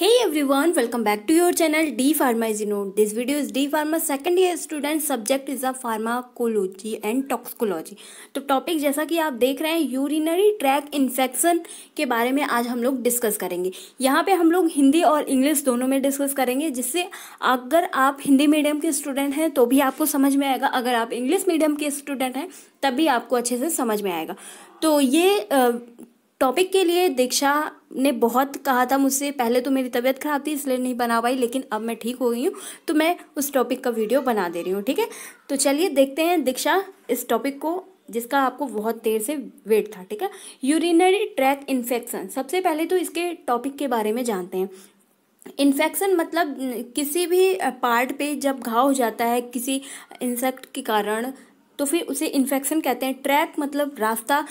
Hey everyone, welcome back to your channel D Pharma is known. This video is D Pharma second year student subject is a pharmacology and toxicology. तो topic जैसा कि आप देख रहे हैं urinary tract infection के बारे में आज हम लोग डिस्कस करेंगे यहाँ पे हम लोग हिंदी और इंग्लिश दोनों में डिस्कस करेंगे जिससे अगर आप हिंदी मीडियम के स्टूडेंट हैं तो भी आपको समझ में आएगा अगर आप इंग्लिश मीडियम के स्टूडेंट हैं तब भी आपको अच्छे से समझ में आएगा तो ये टॉपिक के लिए दीक्षा ने बहुत कहा था मुझसे पहले तो मेरी तबीयत ख़राब थी इसलिए नहीं बना पाई लेकिन अब मैं ठीक हो गई हूँ तो मैं उस टॉपिक का वीडियो बना दे रही हूँ ठीक है तो चलिए देखते हैं दीक्षा इस टॉपिक को जिसका आपको बहुत देर से वेट था ठीक है यूरिनरी ट्रैक इन्फेक्शन सबसे पहले तो इसके टॉपिक के बारे में जानते हैं इन्फेक्शन मतलब किसी भी पार्ट पे जब घाव हो जाता है किसी इंसेक्ट के कारण तो फिर उसे इन्फेक्शन कहते हैं ट्रैक मतलब रास्ता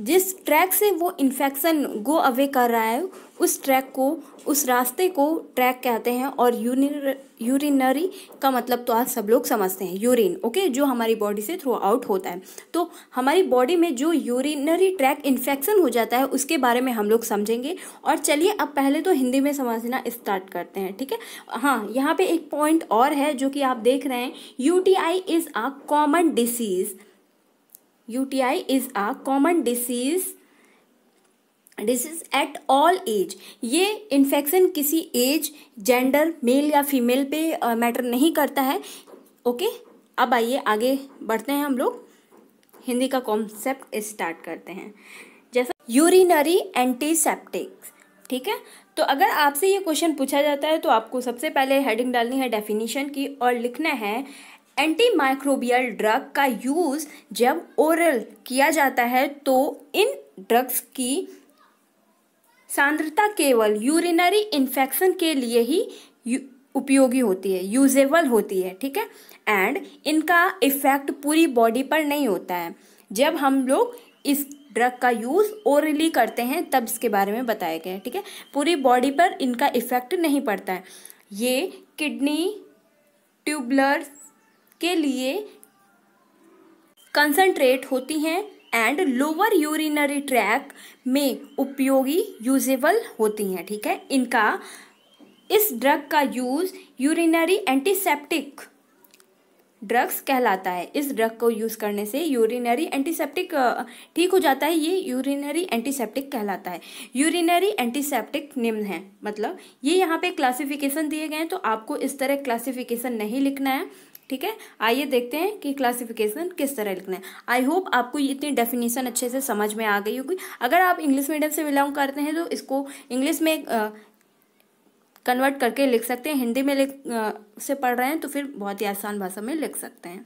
जिस ट्रैक से वो इन्फेक्शन गो अवे कर रहा है उस ट्रैक को उस रास्ते को ट्रैक कहते हैं और यूरिन यूरिनरी का मतलब तो आज सब लोग समझते हैं यूरिन ओके जो हमारी बॉडी से थ्रू आउट होता है तो हमारी बॉडी में जो यूरिनरी ट्रैक इन्फेक्शन हो जाता है उसके बारे में हम लोग समझेंगे और चलिए अब पहले तो हिंदी में समझना स्टार्ट करते हैं ठीक है हाँ यहाँ पे एक पॉइंट और है जो कि आप देख रहे हैं U is a common disease UTI is a common disease disease at all age ये इन्फेक्शन किसी एज जेंडर मेल या फीमेल पे मैटर uh, नहीं करता है ओके okay? अब आइए आगे बढ़ते हैं हम लोग हिंदी का कॉन्सेप्ट स्टार्ट करते हैं जैसा यूरिनरी एंटीसेप्टिक्स ठीक है तो अगर आपसे ये क्वेश्चन पूछा जाता है तो आपको सबसे पहले हेडिंग डालनी है डेफिनेशन की और लिखना है एंटी माइक्रोबियल ड्रग का यूज़ जब ओरल किया जाता है तो इन ड्रग्स की सांद्रता केवल यूरिनरी इन्फेक्शन के लिए ही उपयोगी होती है यूजेबल होती है ठीक है एंड इनका इफेक्ट पूरी बॉडी पर नहीं होता है जब हम लोग इस ड्रग का यूज़ ओरली करते हैं तब इसके बारे में बताया गया है ठीक है पूरी बॉडी पर इनका इफेक्ट नहीं पड़ता है ये किडनी ट्यूबलर्स के लिए कंसंट्रेट होती हैं एंड लोअर यूरिनरी ट्रैक में उपयोगी यूजेबल होती हैं ठीक है इनका इस ड्रग का यूज़ यूरिनरी एंटीसेप्टिक ड्रग्स कहलाता है इस ड्रग को यूज़ करने से यूरिनरी एंटीसेप्टिक ठीक हो जाता है ये यूरिनरी एंटीसेप्टिक कहलाता है यूरिनरी एंटीसेप्टिक निम्न है मतलब ये यहाँ पे क्लासिफिकेशन दिए गए हैं तो आपको इस तरह क्लासिफिकेशन नहीं लिखना है ठीक है आइए देखते हैं कि क्लासिफिकेशन किस तरह लिखना है आई होप आपको इतनी डेफिनेशन अच्छे से समझ में आ गई होगी अगर आप इंग्लिश मीडियम से बिलोंग करते हैं तो इसको इंग्लिश में कन्वर्ट करके लिख सकते हैं हिंदी में लिख से पढ़ रहे हैं तो फिर बहुत ही आसान भाषा में लिख सकते हैं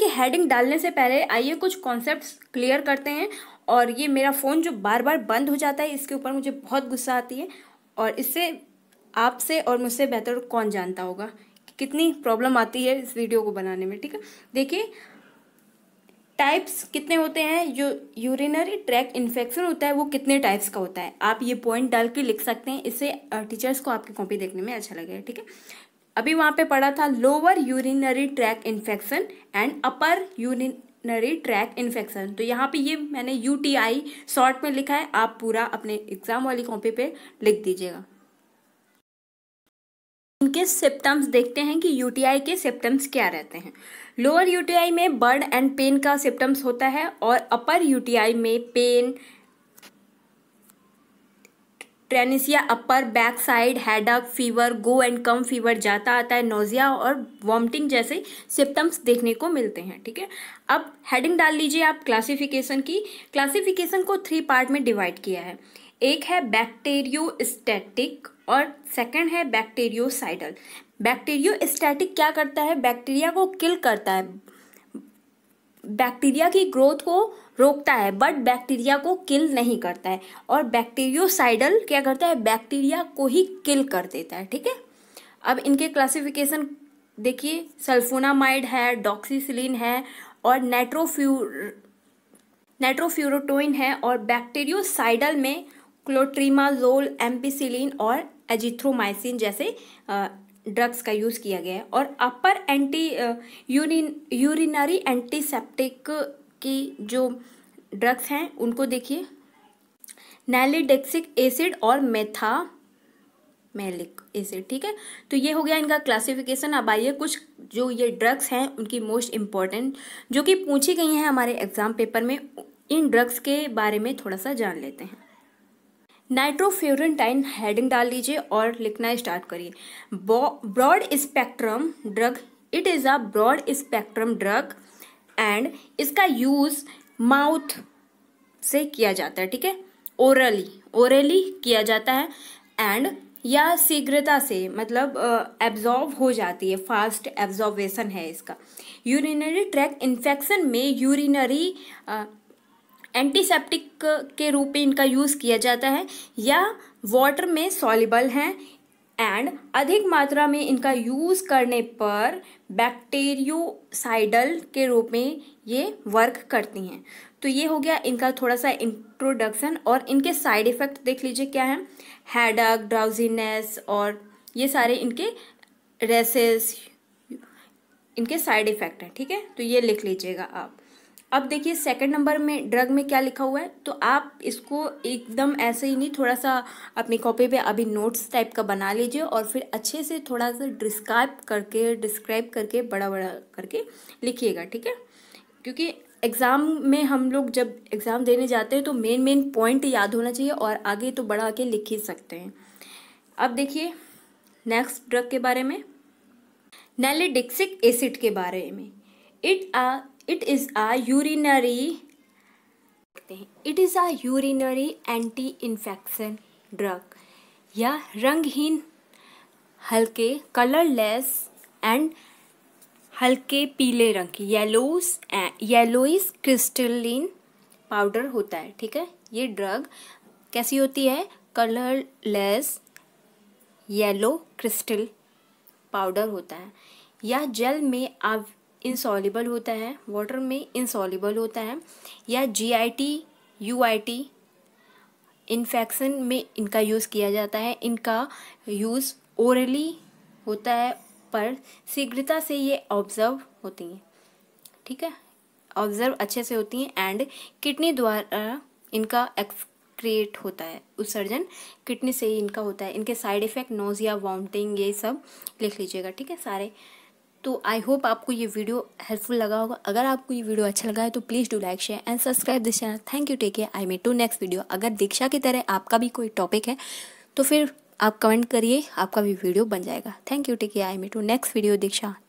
की हेडिंग डालने से पहले आइए कुछ कॉन्सेप्ट्स क्लियर करते हैं और ये मेरा फ़ोन जो बार बार बंद हो जाता है इसके ऊपर मुझे बहुत गुस्सा आती है और इससे आपसे और मुझसे बेहतर कौन जानता होगा कितनी प्रॉब्लम आती है इस वीडियो को बनाने में ठीक है देखिए टाइप्स कितने होते हैं जो यूरिनरी ट्रैक इन्फेक्शन होता है वो कितने टाइप्स का होता है आप ये पॉइंट डाल के लिख सकते हैं इससे टीचर्स को आपकी कॉपी देखने में अच्छा लगेगा ठीक है अभी वहाँ पे पढ़ा था lower urinary tract infection and upper urinary tract infection तो यहाँ पे ये मैंने यू शॉर्ट में लिखा है आप पूरा अपने एग्जाम वाली कॉपी पे लिख दीजिएगा इनके सिम्टम्स देखते हैं कि यूटीआई के सिम्टम्स क्या रहते हैं लोअर यूटीआई में बर्ड एंड पेन का सिम्टम्स होता है और अपर यूटीआई में पेन ट्रेनिसिया अपर बैक साइड हेडअप fever go and come fever जाता आता है नोजिया और वॉमिटिंग जैसे सिम्टम्स देखने को मिलते हैं ठीक है अब हेडिंग डाल लीजिए आप क्लासिफिकेशन की क्लासिफिकेशन को थ्री पार्ट में डिवाइड किया है एक है बैक्टेरियो स्टैटिक और सेकंड है बैक्टेरियोसाइडल स्टैटिक क्या करता है बैक्टीरिया को किल करता है बैक्टीरिया की ग्रोथ को रोकता है बट बैक्टीरिया को किल नहीं करता है और बैक्टीरियोसाइडल क्या करता है बैक्टीरिया को ही किल कर देता है ठीक है अब इनके क्लासिफिकेशन देखिए सल्फोनामाइड है डॉक्सीसिलीन है और नेट्रोफ्यू नेट्रोफ्यूरोटोइन है और बैक्टीरियोसाइडल में क्लोट्रीमाजोल एम्पीसीन और एजिथ्रोमाइसिन जैसे ड्रग्स का यूज़ किया गया है और upper anti urine urinary antiseptic की जो ड्रग्स हैं उनको देखिए नैलीडेक्सिक एसिड और मेथा मेलिक एसिड ठीक है तो ये हो गया इनका क्लासिफिकेशन अब आइए कुछ जो ये ड्रग्स हैं उनकी मोस्ट इम्पॉर्टेंट जो कि पूछी गई हैं हमारे एग्जाम पेपर में इन ड्रग्स के बारे में थोड़ा सा जान लेते हैं नाइट्रोफ्यूरेंटाइन हेडिंग डाल लीजिए और लिखना स्टार्ट करिए broad spectrum drug it is a broad spectrum drug and इसका यूज़ माउथ से किया जाता है ठीक है ओरली ओरली किया जाता है एंड या शीघ्रता से मतलब एब्जॉर्व हो जाती है फास्ट एब्जॉर्वेशन है इसका यूरिनरी ट्रैक इन्फेक्शन में यूरिनरी एंटीसेप्टिक के रूप में इनका यूज़ किया जाता है या वाटर में सॉलिबल हैं एंड अधिक मात्रा में इनका यूज़ करने पर बैक्टेरियोसाइडल के रूप में ये वर्क करती हैं तो ये हो गया इनका थोड़ा सा इंट्रोडक्शन और इनके साइड इफ़ेक्ट देख लीजिए क्या है हेडक ड्राउजीनेस और ये सारे इनके रेसेस इनके साइड इफ़ेक्ट हैं ठीक है तो ये लिख लीजिएगा आप अब देखिए सेकंड नंबर में ड्रग में क्या लिखा हुआ है तो आप इसको एकदम ऐसे ही नहीं थोड़ा सा अपनी कॉपी पे अभी नोट्स टाइप का बना लीजिए और फिर अच्छे से थोड़ा सा डिस्क्राइब करके डिस्क्राइब करके बड़ा बड़ा करके लिखिएगा ठीक है क्योंकि एग्ज़ाम में हम लोग जब एग्ज़ाम देने जाते हैं तो मेन मेन पॉइंट याद होना चाहिए और आगे तो बढ़ा के लिख ही सकते हैं अब देखिए नेक्स्ट ड्रग के बारे में नैलिडिक्सिक एसिड के बारे में it a it is a urinary हैं it is a urinary anti infection drug या रंगहीन हल्के कलरलेस एंड हल्के पीले रंग की येलोस येलोइस क्रिस्टलिन पाउडर होता है ठीक है ये ड्रग कैसी होती है कलरलेस येलो क्रिस्टल पाउडर होता है या जेल में आव इंसॉलिबल होता है वाटर में इंसॉलिबल होता है या G I T U I T infection में इनका यूज़ किया जाता है इनका यूज़ ओरली होता है पर शीघ्रता से ये ऑब्जर्व होती हैं ठीक है ऑब्जर्व अच्छे से होती हैं एंड किडनी द्वारा इनका एक्सक्रिएट होता है उत्सर्जन किडनी से ही इनका होता है इनके साइड इफ़ेक्ट नोज या वॉमिटिंग ये सब लिख लीजिएगा ठीक है सारे तो आई होप आपको ये वीडियो हेल्पफुल लगा होगा अगर आपको ये वीडियो अच्छा लगा है तो please do like share and subscribe this channel thank you take care I may to next video अगर दीक्षा की तरह आपका भी कोई टॉपिक है तो फिर आप कमेंट करिए आपका भी वीडियो बन जाएगा thank you take care I may to next video Diksha